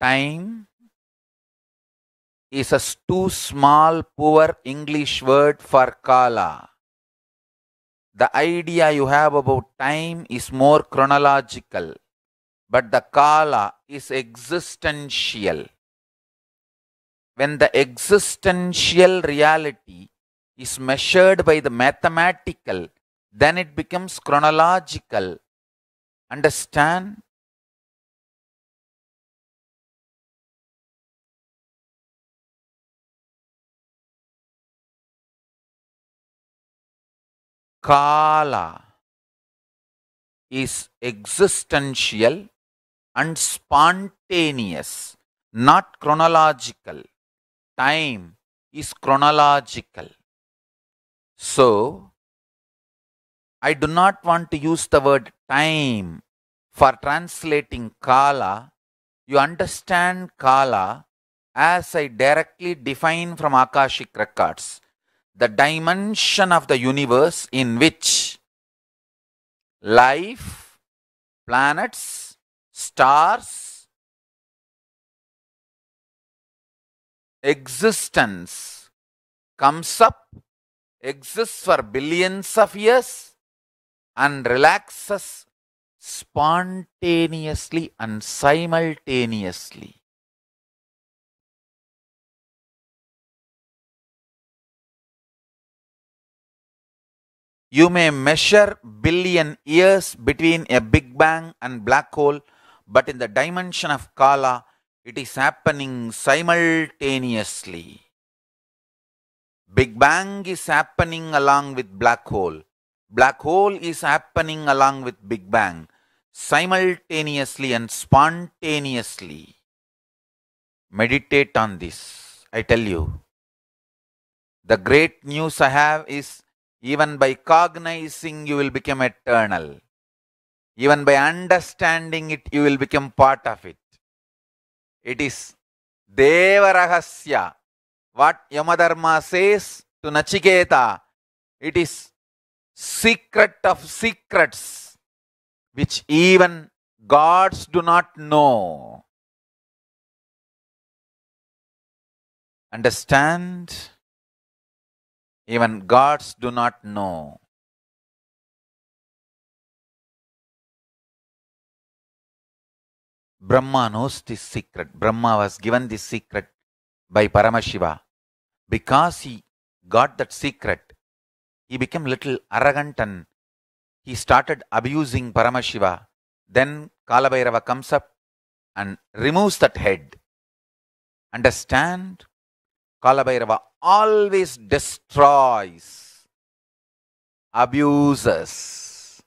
time is a too small, poor English word for kala. The idea you have about time is more chronological, but the kala is existential. When the existential reality is measured by the mathematical, then it becomes chronological. Understand? Kala is existential and spontaneous, not chronological. Time is chronological. So, I do not want to use the word time for translating Kala. You understand Kala as I directly define from Akashic records the dimension of the universe in which life, planets, stars, existence comes up, exists for billions of years, and relaxes spontaneously and simultaneously. You may measure billion years between a Big Bang and black hole, but in the dimension of Kala, it is happening simultaneously. Big Bang is happening along with black hole. Black hole is happening along with Big Bang simultaneously and spontaneously. Meditate on this. I tell you. The great news I have is even by cognizing, you will become eternal. Even by understanding it, you will become part of it. It is Devarahasya. What Yamadharma says to Nachiketa, it is secret of secrets, which even gods do not know. Understand? Even gods do not know. Brahma knows this secret. Brahma was given this secret by Paramashiva. Because he got that secret, he became little arrogant and he started abusing Paramashiva. Then Kalabhairava comes up and removes that head. Understand? Kalabhairava always destroys, abuses.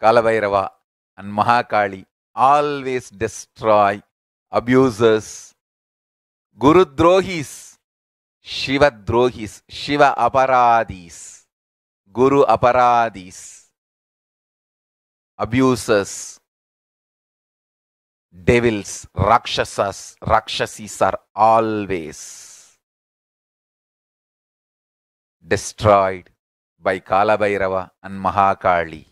Kalavairava and Mahakali always destroy, abuses, Guru Drohis, Shiva Drohis, Shiva Aparadis, Guru Aparadis, abuses devils, rakshasas, rakshasis are always destroyed by Kalabhairava and Mahakali.